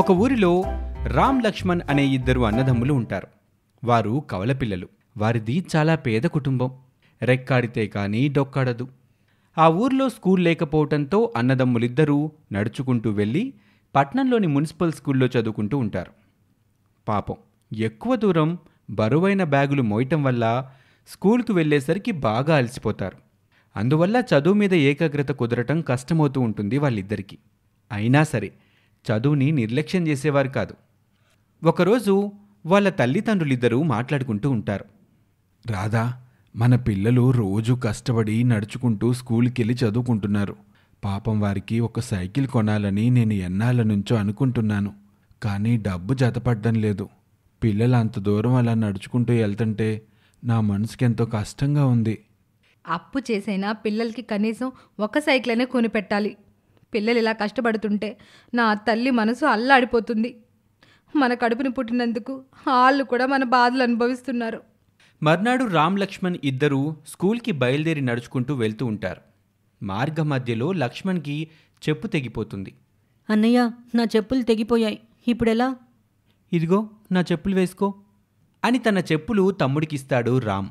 ఒక ఊరిలో రామ్ లక్ష్మణ్ అనే ఇద్దరు అన్నదమ్ములు ఉంటారు వారు కవలపిల్లలు వారిది చాలా పేద కుటుంబం రెక్కాడితే కానీ డొక్కాడదు ఆ ఊర్లో స్కూల్ లేకపోవటంతో అన్నదమ్ములిద్దరూ నడుచుకుంటూ వెళ్ళి పట్నంలోని మున్సిపల్ స్కూల్లో చదువుకుంటూ ఉంటారు పాపం ఎక్కువ దూరం బరువైన బ్యాగులు మోయటం వల్ల స్కూల్కు వెళ్ళేసరికి బాగా అలసిపోతారు అందువల్ల చదువు మీద ఏకాగ్రత కుదరటం కష్టమవుతూ ఉంటుంది వాళ్ళిద్దరికీ అయినా సరే చదువుని నిర్లక్ష్యం చేసేవారు కాదు ఒకరోజు వాళ్ళ తల్లిదండ్రులిద్దరూ మాట్లాడుకుంటూ ఉంటారు రాధా మన పిల్లలు రోజు కష్టపడి నడుచుకుంటూ స్కూల్కి వెళ్ళి చదువుకుంటున్నారు పాపం వారికి ఒక సైకిల్ కొనాలని నేను ఎన్నాళ్ళ నుంచో అనుకుంటున్నాను కానీ డబ్బు జతపడ్డం లేదు పిల్లలు అంత దూరం అలా నడుచుకుంటూ వెళ్తుంటే నా మనసుకెంతో కష్టంగా ఉంది అప్పు చేసైనా పిల్లలకి కనీసం ఒక సైకిల్ అనే కొనిపెట్టాలి పిల్లలు ఇలా కష్టపడుతుంటే నా తల్లి మనసు అల్లాడిపోతుంది మన కడుపుని పుట్టినందుకు వాళ్ళు కూడా మన బాధలు అనుభవిస్తున్నారు మర్నాడు రామ్ లక్ష్మణ్ ఇద్దరూ స్కూల్కి బయలుదేరి నడుచుకుంటూ వెళ్తూ ఉంటారు మార్గ మధ్యలో లక్ష్మణ్కి చెప్పు తెగిపోతుంది అన్నయ్య నా చెప్పులు తెగిపోయాయి ఇప్పుడెలా ఇదిగో నా చెప్పులు వేసుకో అని తన చెప్పులు తమ్ముడికిస్తాడు రామ్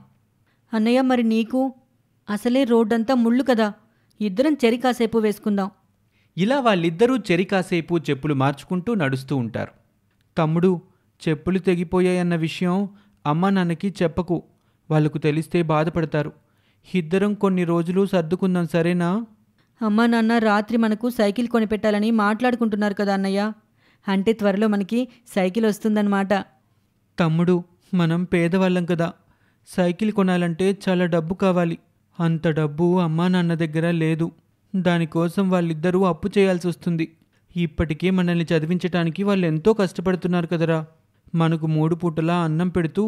అన్నయ్య మరి నీకు అసలే రోడ్డంతా ముళ్ళు కదా ఇద్దరం చెరి కాసేపు వేసుకుందాం ఇలా వాళ్ళిద్దరూ చెరికాసేపు చెప్పులు మార్చుకుంటూ నడుస్తూ ఉంటారు తమ్ముడు చెప్పులు తెగిపోయాయన్న విషయం అమ్మ నాన్నకి చెప్పకు వాళ్ళకు తెలిస్తే బాధపడతారు ఇద్దరం కొన్ని రోజులు సర్దుకుందాం సరేనా అమ్మా నాన్న రాత్రి మనకు సైకిల్ కొనిపెట్టాలని మాట్లాడుకుంటున్నారు కదా అన్నయ్య అంటే త్వరలో మనకి సైకిల్ వస్తుందన్నమాట తమ్ముడు మనం పేదవాళ్ళం కదా సైకిల్ కొనాలంటే చాలా డబ్బు కావాలి అంత డబ్బు అమ్మా నాన్న దగ్గర లేదు దానికోసం వాళ్ళిద్దరూ అప్పు చేయాల్సి వస్తుంది ఇప్పటికే మనల్ని చదివించటానికి వాళ్ళు ఎంతో కష్టపడుతున్నారు కదరా మనకు మూడు పూటలా అన్నం పెడుతూ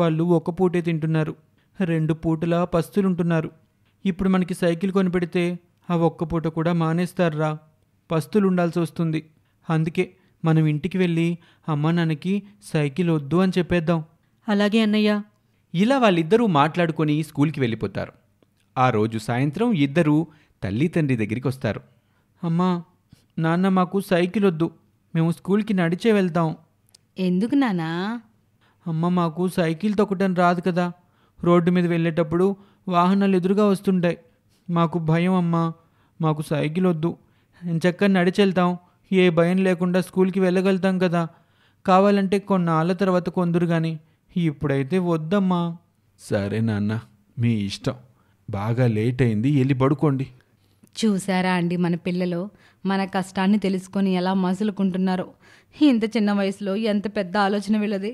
వాళ్ళు ఒక పూటే తింటున్నారు రెండు పూటలా పస్తులుంటున్నారు ఇప్పుడు మనకి సైకిల్ కొనిపెడితే ఆ ఒక్క పూట కూడా మానేస్తారా పస్తులు ఉండాల్సి వస్తుంది అందుకే మనం ఇంటికి వెళ్ళి అమ్మ నాన్నకి సైకిల్ వద్దు అని చెప్పేద్దాం అలాగే అన్నయ్య ఇలా వాళ్ళిద్దరూ మాట్లాడుకొని స్కూల్కి వెళ్ళిపోతారు ఆ రోజు సాయంత్రం ఇద్దరూ తల్లి తండ్రి దగ్గరికి వస్తారు అమ్మా నాన్న మాకు సైకిల్ వద్దు మేము స్కూల్కి నడిచే వెళ్తాం ఎందుకు నానా అమ్మ మాకు సైకిల్ తొక్కటం రాదు కదా రోడ్డు మీద వెళ్ళేటప్పుడు వాహనాలు ఎదురుగా వస్తుంటాయి మాకు భయం అమ్మా మాకు సైకిల్ వద్దు నేను చక్కగా నడిచెళ్తాం ఏ భయం లేకుండా స్కూల్కి వెళ్ళగలుగుతాం కదా కావాలంటే కొన్నాళ్ళ తర్వాత కొందరు కానీ ఇప్పుడైతే వద్దమ్మా సరే నాన్న మీ ఇష్టం బాగా లేట్ అయింది వెళ్ళి పడుకోండి చూసారా అండి మన పిల్లలు మన కష్టాన్ని తెలుసుకొని ఎలా మసులుకుంటున్నారో ఇంత చిన్న వయసులో ఎంత పెద్ద ఆలోచన వీళ్ళది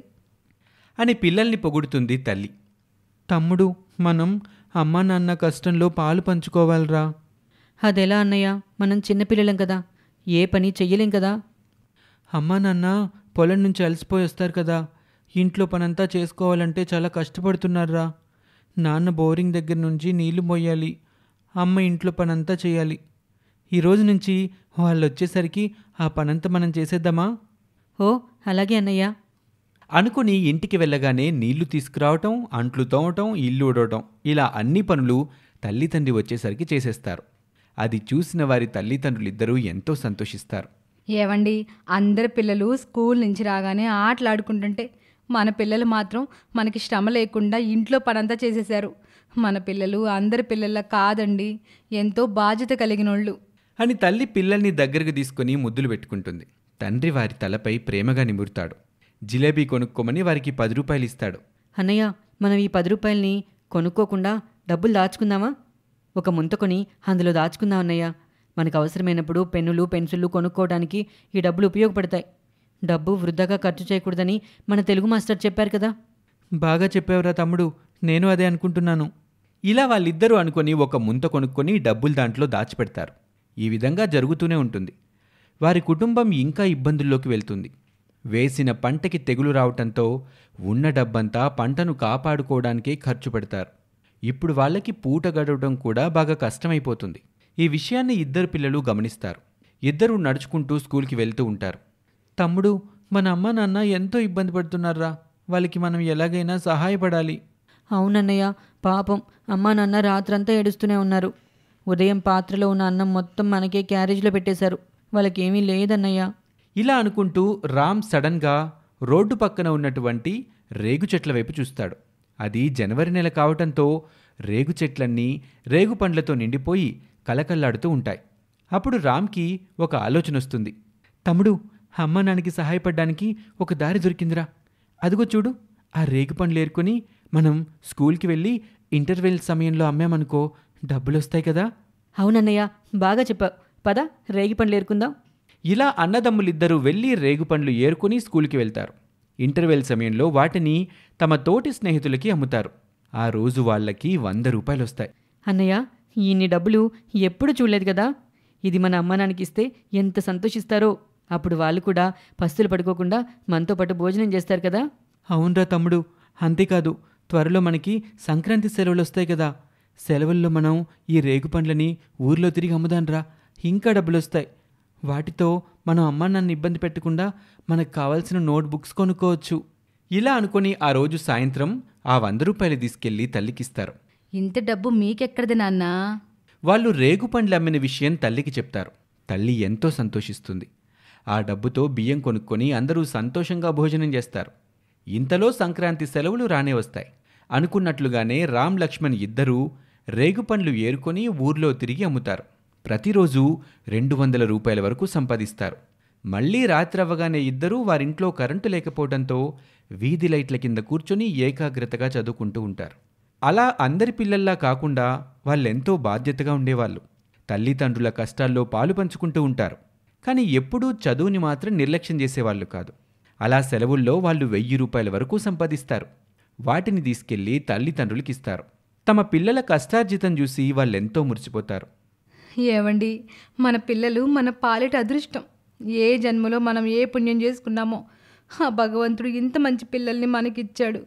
అని పిల్లల్ని పొగుడుతుంది తల్లి తమ్ముడు మనం అమ్మ నాన్న కష్టంలో పాలు పంచుకోవాలరా అదెలా అన్నయ్య మనం చిన్నపిల్లలం కదా ఏ పని చెయ్యలేం కదా అమ్మ నాన్న పొలం నుంచి అలసిపోయి వస్తారు కదా ఇంట్లో పనంతా చేసుకోవాలంటే చాలా కష్టపడుతున్నారా నాన్న బోరింగ్ దగ్గర నుంచి నీళ్లు మోయాలి అమ్మ ఇంట్లో పనంతా చేయాలి ఈరోజు నుంచి వాళ్ళు వచ్చేసరికి ఆ పనంతా మనం చేసేద్దామా ఓ అలాగే అన్నయ్య అనుకుని ఇంటికి వెళ్ళగానే నీళ్లు తీసుకురావటం అంట్లు తోమటం ఇల్లు ఉడవటం ఇలా అన్ని పనులు తల్లిదండ్రి వచ్చేసరికి చేసేస్తారు అది చూసిన వారి తల్లిదండ్రులిద్దరూ ఎంతో సంతోషిస్తారు ఏవండి అందరి పిల్లలు స్కూల్ నుంచి రాగానే ఆటలాడుకుంటుంటే మన పిల్లలు మాత్రం మనకి శ్రమ లేకుండా ఇంట్లో పనంతా చేసేశారు మన పిల్లలు అందరి పిల్లల కాదండి ఎంతో బాధ్యత కలిగినోళ్ళు అని తల్లి పిల్లల్ని దగ్గరకు తీసుకుని ముద్దులు పెట్టుకుంటుంది తండ్రి వారి తలపై ప్రేమగా నిమురుతాడు జిలేబీ కొనుక్కోమని వారికి పది రూపాయలు ఇస్తాడు అన్నయ్య మనం ఈ పది రూపాయల్ని కొనుక్కోకుండా డబ్బులు దాచుకుందామా ఒక ముంతకొని అందులో దాచుకుందాం అన్నయ్య మనకు అవసరమైనప్పుడు పెన్నులు పెన్సిళ్ళు కొనుక్కోవడానికి ఈ డబ్బులు ఉపయోగపడతాయి డబ్బు వృధాగా ఖర్చు చేయకూడదని మన తెలుగు మాస్టర్ చెప్పారు కదా బాగా చెప్పావురా తమ్ముడు నేను అదే అనుకుంటున్నాను ఇలా వాళ్ళిద్దరూ అనుకుని ఒక ముంత కొనుక్కొని డబ్బులు దాంట్లో దాచిపెడతారు ఈ విధంగా జరుగుతూనే ఉంటుంది వారి కుటుంబం ఇంకా ఇబ్బందుల్లోకి వెళ్తుంది వేసిన పంటకి తెగులు రావటంతో ఉన్న డబ్బంతా పంటను కాపాడుకోవడానికే ఖర్చు పెడతారు ఇప్పుడు వాళ్ళకి పూట గడవడం కూడా బాగా కష్టమైపోతుంది ఈ విషయాన్ని ఇద్దరు పిల్లలు గమనిస్తారు ఇద్దరూ నడుచుకుంటూ స్కూల్కి వెళ్తూ ఉంటారు తమ్ముడు మన అమ్మ నాన్న ఎంతో ఇబ్బంది పడుతున్నారా వాళ్ళకి మనం ఎలాగైనా సహాయపడాలి అవునన్నయ్య పాపం అమ్మ నాన్న రాత్రంతా ఏడుస్తూనే ఉన్నారు ఉదయం పాత్రలో ఉన్న అన్నం మొత్తం మనకే క్యారేజ్లో పెట్టేశారు వాళ్ళకేమీ లేదన్నయ్య ఇలా అనుకుంటూ రామ్ సడన్గా రోడ్డు పక్కన ఉన్నటువంటి రేగు చెట్ల వైపు చూస్తాడు అది జనవరి నెల కావటంతో రేగు చెట్లన్నీ రేగు పండ్లతో నిండిపోయి కలకల్లాడుతూ ఉంటాయి అప్పుడు రామ్కి ఒక ఆలోచన వస్తుంది తమ్ముడు అమ్మ నాన్నకి సహాయపడ్డానికి ఒక దారి దొరికిందిరా అదిగో చూడు ఆ రేగు పండ్లు ఏరుకొని మనం స్కూల్కి వెళ్ళి ఇంటర్వెల్ సమయంలో అమ్మామనుకో డబ్బులు వస్తాయి కదా అవునన్నయ్య బాగా చెప్పావు పద రేగి పండ్లు ఏరుకుందాం ఇలా అన్నదమ్ములిద్దరూ వెళ్ళి రేగు పండ్లు ఏరుకుని స్కూల్కి వెళ్తారు ఇంటర్వెల్ సమయంలో వాటిని తమ తోటి స్నేహితులకి అమ్ముతారు ఆ రోజు వాళ్ళకి వంద రూపాయలు వస్తాయి అన్నయ్య ఇన్ని డబ్బులు ఎప్పుడు చూడలేదు కదా ఇది మన అమ్మనానికి ఇస్తే ఎంత సంతోషిస్తారో అప్పుడు వాళ్ళు కూడా పస్తులు పడుకోకుండా మనతో పాటు భోజనం చేస్తారు కదా అవునరా తమ్ముడు అంతేకాదు త్వరలో మనకి సంక్రాంతి సెలవులు వస్తాయి కదా సెలవుల్లో మనం ఈ రేగు పండ్లని ఊర్లో తిరిగి అమ్ముదాన్రా ఇంకా డబ్బులు వస్తాయి వాటితో మనం అమ్మ నన్ను ఇబ్బంది పెట్టకుండా మనకు కావాల్సిన నోట్ బుక్స్ కొనుక్కోవచ్చు ఇలా అనుకొని ఆ రోజు సాయంత్రం ఆ వంద రూపాయలు తీసుకెళ్లి తల్లికిస్తారు ఇంత డబ్బు మీకెక్కడిది నాన్న వాళ్ళు రేగు పండ్లు అమ్మిన విషయం తల్లికి చెప్తారు తల్లి ఎంతో సంతోషిస్తుంది ఆ డబ్బుతో బియ్యం కొనుక్కొని అందరూ సంతోషంగా భోజనం చేస్తారు ఇంతలో సంక్రాంతి సెలవులు రానే వస్తాయి అనుకున్నట్లుగానే రామ్ లక్ష్మణ్ ఇద్దరూ రేగుపండ్లు ఏరుకొని ఊర్లో తిరిగి అమ్ముతారు ప్రతిరోజు రెండు వందల రూపాయల వరకు సంపాదిస్తారు మళ్లీ అవ్వగానే ఇద్దరూ వారింట్లో కరెంటు లేకపోవడంతో వీధి లైట్ల కింద కూర్చొని ఏకాగ్రతగా చదువుకుంటూ ఉంటారు అలా అందరి పిల్లల్లా కాకుండా వాళ్ళెంతో బాధ్యతగా ఉండేవాళ్ళు తల్లిదండ్రుల కష్టాల్లో పాలు పంచుకుంటూ ఉంటారు కానీ ఎప్పుడూ చదువుని మాత్రం నిర్లక్ష్యం చేసేవాళ్ళు కాదు అలా సెలవుల్లో వాళ్ళు వెయ్యి రూపాయల వరకు సంపాదిస్తారు వాటిని తీసుకెళ్లి తల్లిదండ్రులకి ఇస్తారు తమ పిల్లల కష్టార్జితం చూసి వాళ్ళెంతో మురిచిపోతారు ఏవండి మన పిల్లలు మన పాలిట అదృష్టం ఏ జన్మలో మనం ఏ పుణ్యం చేసుకున్నామో ఆ భగవంతుడు ఇంత మంచి పిల్లల్ని మనకిచ్చాడు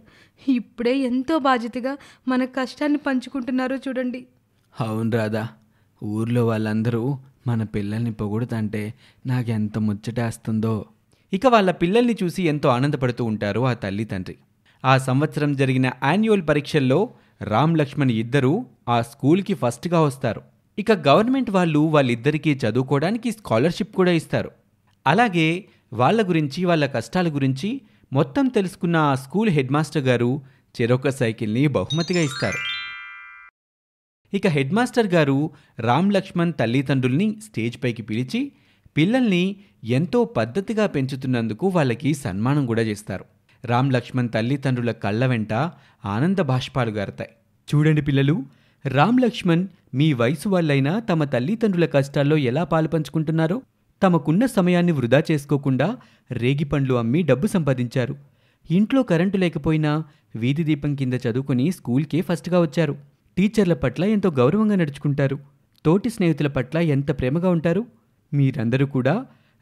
ఇప్పుడే ఎంతో బాధ్యతగా మన కష్టాన్ని పంచుకుంటున్నారో చూడండి అవును రాధా ఊర్లో వాళ్ళందరూ మన పిల్లల్ని పొగుడుతంటే నాకెంత ముచ్చటేస్తుందో ఇక వాళ్ళ పిల్లల్ని చూసి ఎంతో ఆనందపడుతూ ఉంటారు ఆ తల్లి తండ్రి ఆ సంవత్సరం జరిగిన యాన్యువల్ పరీక్షల్లో రామ్ లక్ష్మణ్ ఇద్దరూ ఆ స్కూల్కి ఫస్ట్గా వస్తారు ఇక గవర్నమెంట్ వాళ్ళు వాళ్ళిద్దరికీ చదువుకోవడానికి స్కాలర్షిప్ కూడా ఇస్తారు అలాగే వాళ్ళ గురించి వాళ్ళ కష్టాల గురించి మొత్తం తెలుసుకున్న ఆ స్కూల్ హెడ్ మాస్టర్ గారు చెరొక సైకిల్ని బహుమతిగా ఇస్తారు ఇక హెడ్ మాస్టర్ గారు రామ్ లక్ష్మణ్ తల్లిదండ్రుల్ని స్టేజ్ పైకి పిలిచి పిల్లల్ని ఎంతో పద్ధతిగా పెంచుతున్నందుకు వాళ్ళకి సన్మానం కూడా చేస్తారు రామ్ లక్ష్మణ్ తల్లిదండ్రుల కళ్ళ వెంట ఆనంద భాష్పాలు గారతాయి చూడండి పిల్లలు రామ్ లక్ష్మణ్ మీ వయసు వాళ్ళైనా తమ తల్లిదండ్రుల కష్టాల్లో ఎలా పాలుపంచుకుంటున్నారో తమకున్న సమయాన్ని వృధా చేసుకోకుండా రేగిపండ్లు అమ్మి డబ్బు సంపాదించారు ఇంట్లో కరెంటు లేకపోయినా వీధి దీపం కింద చదువుకుని స్కూల్కే ఫస్ట్గా వచ్చారు టీచర్ల పట్ల ఎంతో గౌరవంగా నడుచుకుంటారు తోటి స్నేహితుల పట్ల ఎంత ప్రేమగా ఉంటారు మీరందరూ కూడా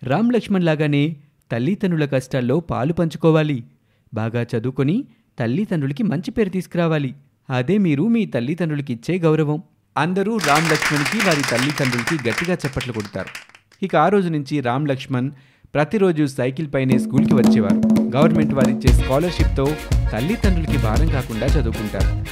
రామ్ లక్ష్మణ్ లాగానే తల్లిదండ్రుల కష్టాల్లో పాలు పంచుకోవాలి బాగా చదువుకొని తల్లిదండ్రులకి మంచి పేరు తీసుకురావాలి అదే మీరు మీ తల్లిదండ్రులకి ఇచ్చే గౌరవం అందరూ రామ్ లక్ష్మణ్కి వారి తల్లిదండ్రులకి గట్టిగా చప్పట్లు కొడతారు ఇక ఆ రోజు నుంచి రామ్ లక్ష్మణ్ ప్రతిరోజు సైకిల్ పైనే స్కూల్కి వచ్చేవారు గవర్నమెంట్ వారిచ్చే స్కాలర్షిప్తో తల్లిదండ్రులకి భారం కాకుండా చదువుకుంటారు